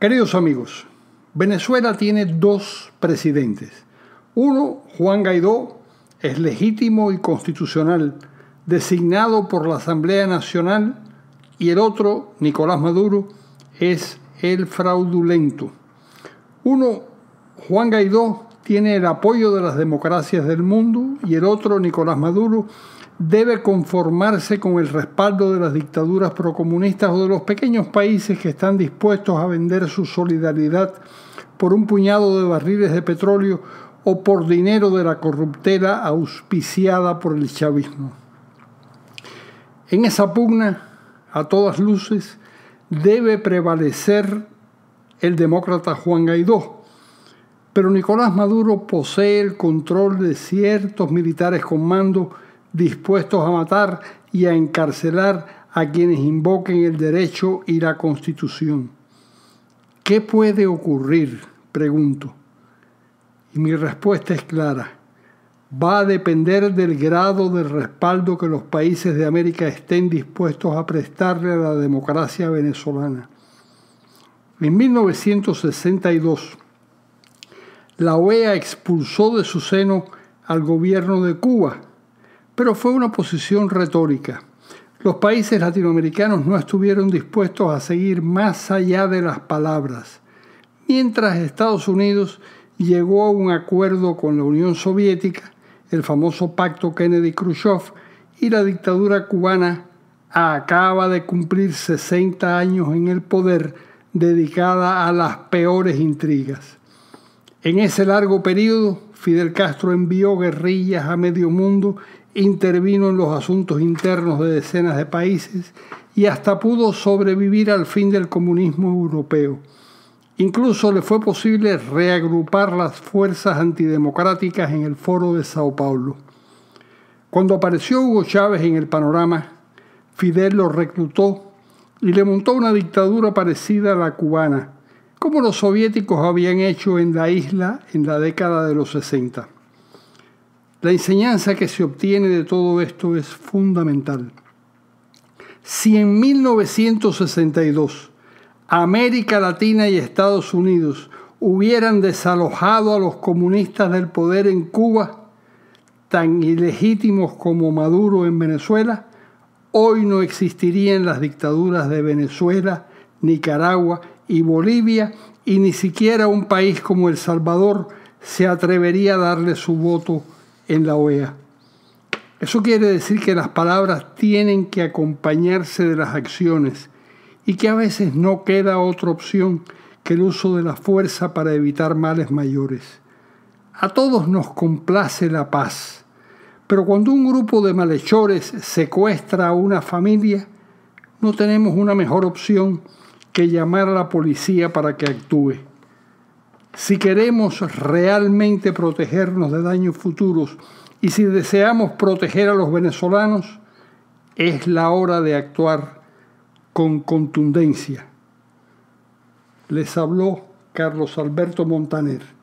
Queridos amigos, Venezuela tiene dos presidentes. Uno, Juan Guaidó, es legítimo y constitucional, designado por la Asamblea Nacional, y el otro, Nicolás Maduro, es el fraudulento. Uno, Juan Guaidó, tiene el apoyo de las democracias del mundo y el otro, Nicolás Maduro, debe conformarse con el respaldo de las dictaduras procomunistas o de los pequeños países que están dispuestos a vender su solidaridad por un puñado de barriles de petróleo o por dinero de la corruptera auspiciada por el chavismo. En esa pugna, a todas luces, debe prevalecer el demócrata Juan Guaidó, pero Nicolás Maduro posee el control de ciertos militares con mando dispuestos a matar y a encarcelar a quienes invoquen el derecho y la constitución. ¿Qué puede ocurrir? Pregunto. Y mi respuesta es clara. Va a depender del grado de respaldo que los países de América estén dispuestos a prestarle a la democracia venezolana. En 1962, la OEA expulsó de su seno al gobierno de Cuba, pero fue una posición retórica. Los países latinoamericanos no estuvieron dispuestos a seguir más allá de las palabras, mientras Estados Unidos llegó a un acuerdo con la Unión Soviética, el famoso pacto Kennedy-Khrushchev, y la dictadura cubana acaba de cumplir 60 años en el poder dedicada a las peores intrigas. En ese largo periodo, Fidel Castro envió guerrillas a medio mundo intervino en los asuntos internos de decenas de países y hasta pudo sobrevivir al fin del comunismo europeo. Incluso le fue posible reagrupar las fuerzas antidemocráticas en el foro de Sao Paulo. Cuando apareció Hugo Chávez en el panorama, Fidel lo reclutó y le montó una dictadura parecida a la cubana, como los soviéticos habían hecho en la isla en la década de los 60. La enseñanza que se obtiene de todo esto es fundamental. Si en 1962 América Latina y Estados Unidos hubieran desalojado a los comunistas del poder en Cuba, tan ilegítimos como Maduro en Venezuela, hoy no existirían las dictaduras de Venezuela, Nicaragua y Bolivia, y ni siquiera un país como El Salvador se atrevería a darle su voto en la OEA. Eso quiere decir que las palabras tienen que acompañarse de las acciones y que a veces no queda otra opción que el uso de la fuerza para evitar males mayores. A todos nos complace la paz, pero cuando un grupo de malhechores secuestra a una familia, no tenemos una mejor opción que llamar a la policía para que actúe. Si queremos realmente protegernos de daños futuros y si deseamos proteger a los venezolanos, es la hora de actuar con contundencia. Les habló Carlos Alberto Montaner.